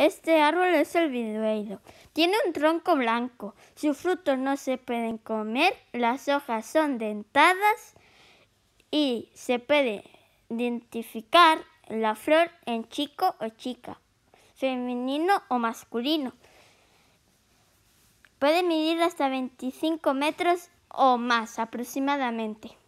Este árbol es el Tiene un tronco blanco. Sus frutos no se pueden comer. Las hojas son dentadas y se puede identificar la flor en chico o chica, femenino o masculino. Puede medir hasta 25 metros o más aproximadamente.